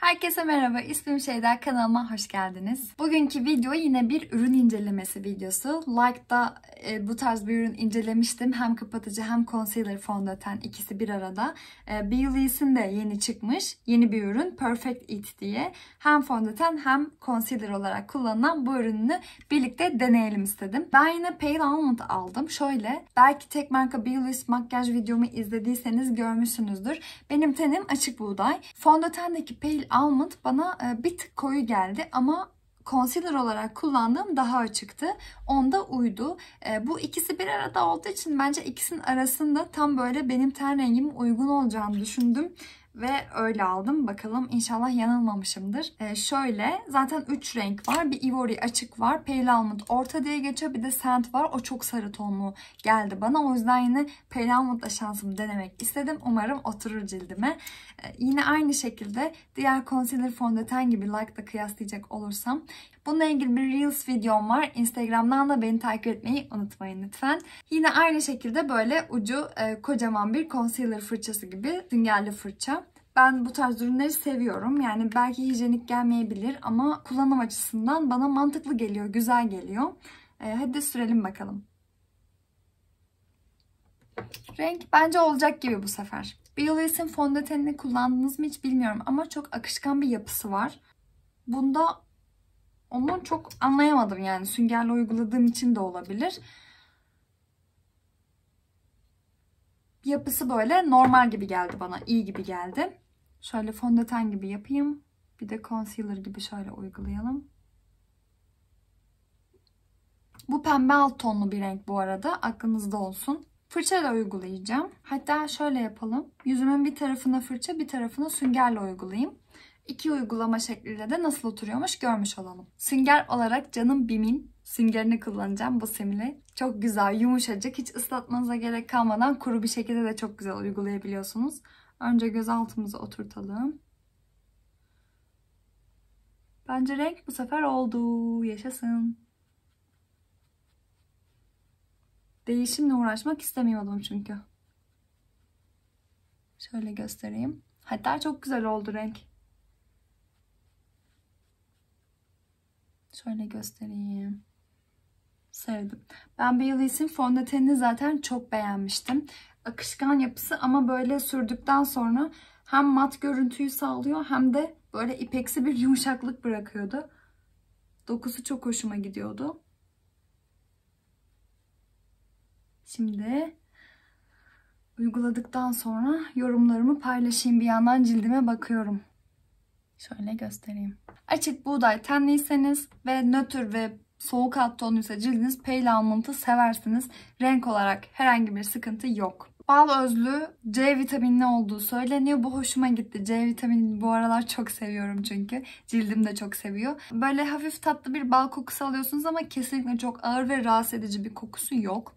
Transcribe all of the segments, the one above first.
Herkese merhaba, ismim Şeyda, kanalıma hoş geldiniz. Bugünkü video yine bir ürün incelemesi videosu. Like'da e, bu tarz bir ürün incelemiştim. Hem kapatıcı hem concealer fondöten ikisi bir arada. E, Baileys'in de yeni çıkmış yeni bir ürün Perfect It diye. Hem fondöten hem concealer olarak kullanılan bu ürünü birlikte deneyelim istedim. Ben yine Pale Almond aldım. Şöyle, belki tek marka Baileys makyaj videomu izlediyseniz görmüşsünüzdür. Benim tenim açık buğday. Fondötendeki Pale almond bana e, bir tık koyu geldi ama concealer olarak kullandığım daha açıktı. Onda uydu. E, bu ikisi bir arada olduğu için bence ikisinin arasında tam böyle benim ten rengime uygun olacağını düşündüm ve öyle aldım. Bakalım inşallah yanılmamışımdır. E, şöyle zaten 3 renk var. Bir ivory açık var. Pale Almond orta diye geçiyor. Bir de scent var. O çok sarı tonlu geldi bana. O yüzden yine Pale Almond'la şansımı denemek istedim. Umarım oturur cildime. E, yine aynı şekilde diğer concealer fondöten gibi like'la kıyaslayacak olursam. Bununla ilgili bir Reels videom var. Instagram'dan da beni takip etmeyi unutmayın lütfen. Yine aynı şekilde böyle ucu e, kocaman bir concealer fırçası gibi süngerli fırça. Ben bu tarz ürünleri seviyorum. Yani belki hijyenik gelmeyebilir ama kullanım açısından bana mantıklı geliyor, güzel geliyor. E, hadi de sürelim bakalım. Renk bence olacak gibi bu sefer. Biolis'in fondötenini kullandınız mı hiç bilmiyorum ama çok akışkan bir yapısı var. Bunda onu çok anlayamadım yani süngerle uyguladığım için de olabilir. Yapısı böyle normal gibi geldi bana, iyi gibi geldi. Şöyle fondöten gibi yapayım. Bir de concealer gibi şöyle uygulayalım. Bu pembe alt tonlu bir renk bu arada. Aklınızda olsun. Fırça da uygulayacağım. Hatta şöyle yapalım. Yüzümün bir tarafına fırça bir tarafına süngerle uygulayayım. İki uygulama şekliyle de nasıl oturuyormuş görmüş olalım. Sünger olarak canım Bim'in süngerini kullanacağım bu simli. Çok güzel, yumuşacık, hiç ıslatmanıza gerek kalmadan kuru bir şekilde de çok güzel uygulayabiliyorsunuz. Önce göz altımızı oturtalım. Bence renk bu sefer oldu. Yaşasın. Değişimle uğraşmak istemiyordum çünkü. Şöyle göstereyim. Hatta çok güzel oldu renk. Şöyle göstereyim. Sevdim. Ben Bailey's'in fondöteni zaten çok beğenmiştim akışkan yapısı ama böyle sürdükten sonra hem mat görüntüyü sağlıyor hem de böyle ipeksi bir yumuşaklık bırakıyordu. Dokusu çok hoşuma gidiyordu. Şimdi uyguladıktan sonra yorumlarımı paylaşayım. Bir yandan cildime bakıyorum. Şöyle göstereyim. Açık buğday tenliyseniz ve nötr ve soğuk alt tonluysa cildiniz pale almantı seversiniz. Renk olarak herhangi bir sıkıntı yok bal özlü C vitaminli olduğu söyleniyor. Bu hoşuma gitti. C vitamini bu aralar çok seviyorum çünkü. Cildim de çok seviyor. Böyle hafif tatlı bir bal kokusu alıyorsunuz ama kesinlikle çok ağır ve rahatsız edici bir kokusu yok.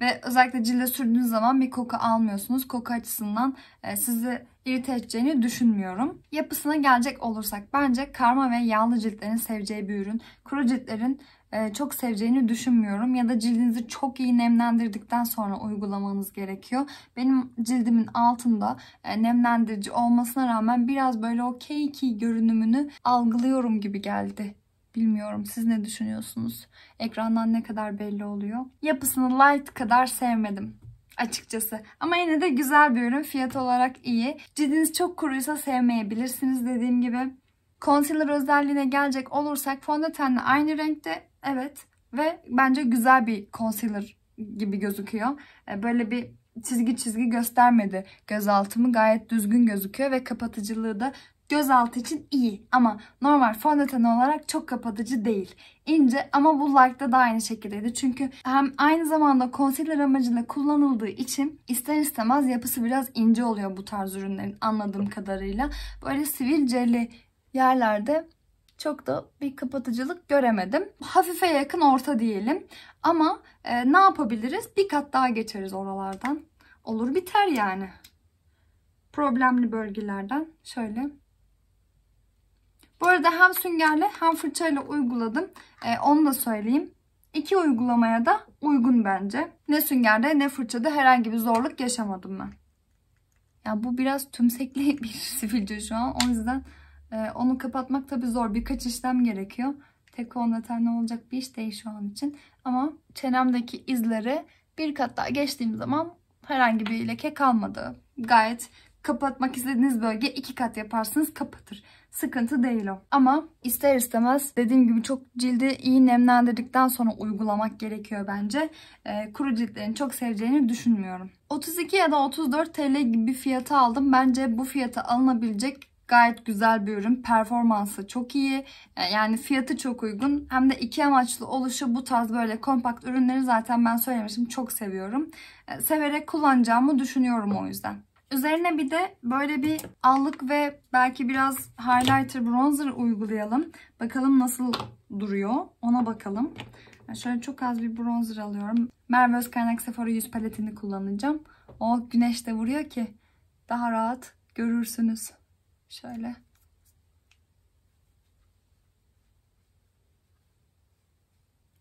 Ve özellikle cilde sürdüğünüz zaman bir koku almıyorsunuz. Koku açısından e, sizi irite edeceğini düşünmüyorum. Yapısına gelecek olursak bence karma ve yağlı ciltlerin seveceği bir ürün. Kuru ciltlerin e, çok seveceğini düşünmüyorum. Ya da cildinizi çok iyi nemlendirdikten sonra uygulamanız gerekiyor. Benim cildimin altında e, nemlendirici olmasına rağmen biraz böyle o cakey görünümünü algılıyorum gibi geldi. Bilmiyorum siz ne düşünüyorsunuz? Ekrandan ne kadar belli oluyor? Yapısını light kadar sevmedim açıkçası. Ama yine de güzel bir ürün. Fiyat olarak iyi. Cildiniz çok kuruysa sevmeyebilirsiniz dediğim gibi. Concealer özelliğine gelecek olursak fondötenle aynı renkte Evet ve bence güzel bir concealer gibi gözüküyor. E, böyle bir çizgi çizgi göstermedi gözaltımı. Gayet düzgün gözüküyor ve kapatıcılığı da gözaltı için iyi ama normal fondöten olarak çok kapatıcı değil. İnce ama bu like'da da aynı şekildeydi. Çünkü hem aynı zamanda concealer amacıyla kullanıldığı için ister istemez yapısı biraz ince oluyor bu tarz ürünlerin anladığım kadarıyla. Böyle sivilceli yerlerde çok da bir kapatıcılık göremedim. Hafife yakın orta diyelim. Ama e, ne yapabiliriz? Bir kat daha geçeriz oralardan. Olur biter yani. Problemli bölgelerden şöyle. Bu arada hem süngerle hem fırçayla uyguladım. E, onu da söyleyeyim. İki uygulamaya da uygun bence. Ne süngerde ne fırçada herhangi bir zorluk yaşamadım ben. Ya bu biraz tümsekli bir sivilce şu an. O yüzden ee, onu kapatmak tabii zor. Birkaç işlem gerekiyor. Tek onda olacak bir iş değil şu an için. Ama çenemdeki izleri bir kat daha geçtiğim zaman herhangi bir leke kalmadı. Gayet kapatmak istediğiniz bölge iki kat yaparsınız kapatır. Sıkıntı değil o. Ama ister istemez dediğim gibi çok cildi iyi nemlendirdikten sonra uygulamak gerekiyor bence. E, kuru ciltlerin çok seveceğini düşünmüyorum. 32 ya da 34 TL gibi bir fiyata aldım. Bence bu fiyata alınabilecek Gayet güzel bir ürün. Performansı çok iyi. E, yani fiyatı çok uygun. Hem de iki amaçlı oluşu bu tarz böyle kompakt ürünleri zaten ben söylemişim Çok seviyorum. E, severek kullanacağımı düşünüyorum o yüzden. Üzerine bir de böyle bir allık ve belki biraz highlighter bronzer uygulayalım. Bakalım nasıl duruyor ona bakalım. E, şöyle çok az bir bronzer alıyorum. Merve Özkaynak Sephora yüz paletini kullanacağım. O güneş de vuruyor ki daha rahat görürsünüz. Şöyle.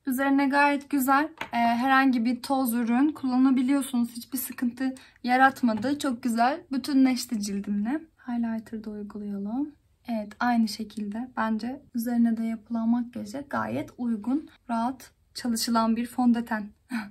Üzerine gayet güzel e, herhangi bir toz ürün kullanabiliyorsunuz. Hiçbir sıkıntı yaratmadı. Çok güzel. Bütünleşti cildimle. Highlighter da uygulayalım. Evet aynı şekilde bence üzerine de yapılan makyajı gayet uygun, rahat çalışılan bir fondöten.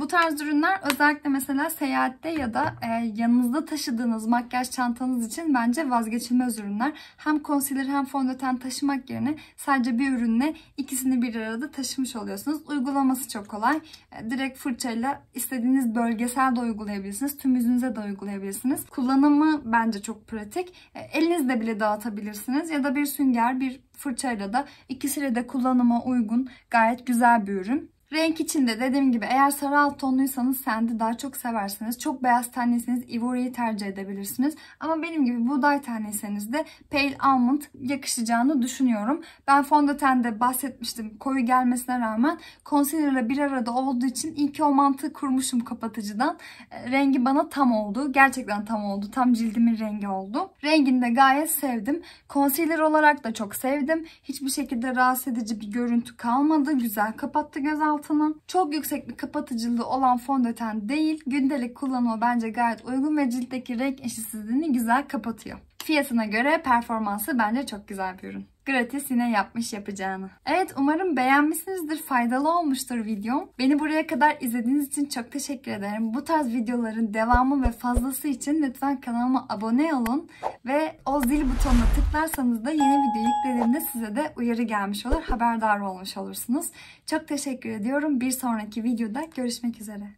Bu tarz ürünler özellikle mesela seyahatte ya da e, yanınızda taşıdığınız makyaj çantanız için bence vazgeçilmez ürünler. Hem concealer hem fondöten taşımak yerine sadece bir ürünle ikisini bir arada taşımış oluyorsunuz. Uygulaması çok kolay. E, direkt fırçayla istediğiniz bölgesel de uygulayabilirsiniz. Tüm yüzünüze de uygulayabilirsiniz. Kullanımı bence çok pratik. E, elinizle bile dağıtabilirsiniz ya da bir sünger bir fırçayla da ikisiyle de kullanıma uygun gayet güzel bir ürün. Renk içinde dediğim gibi eğer sarı alt tonluysanız sendi daha çok seversiniz. Çok beyaz tenliyseniz Ivory'yi tercih edebilirsiniz. Ama benim gibi buğday tenliyseniz de Pale Almond yakışacağını düşünüyorum. Ben fondötende bahsetmiştim koyu gelmesine rağmen concealer'la bir arada olduğu için ilk o mantığı kurmuşum kapatıcıdan. E, rengi bana tam oldu. Gerçekten tam oldu. Tam cildimin rengi oldu. Rengini de gayet sevdim. Concealer olarak da çok sevdim. Hiçbir şekilde rahatsız edici bir görüntü kalmadı. Güzel kapattı göz altı altının. Çok yüksek bir kapatıcılığı olan fondöten değil. Gündelik kullanıma bence gayet uygun ve ciltteki renk eşitsizliğini güzel kapatıyor. Fiyatına göre performansı bence çok güzel bir ürün. Gratisine yapmış yapacağını. Evet umarım beğenmişsinizdir. Faydalı olmuştur videom. Beni buraya kadar izlediğiniz için çok teşekkür ederim. Bu tarz videoların devamı ve fazlası için lütfen kanalıma abone olun ve o zil butonuna tıklarsanız da yeni video yüklediğimde size de uyarı gelmiş olur. Haberdar olmuş olursunuz. Çok teşekkür ediyorum. Bir sonraki videoda görüşmek üzere.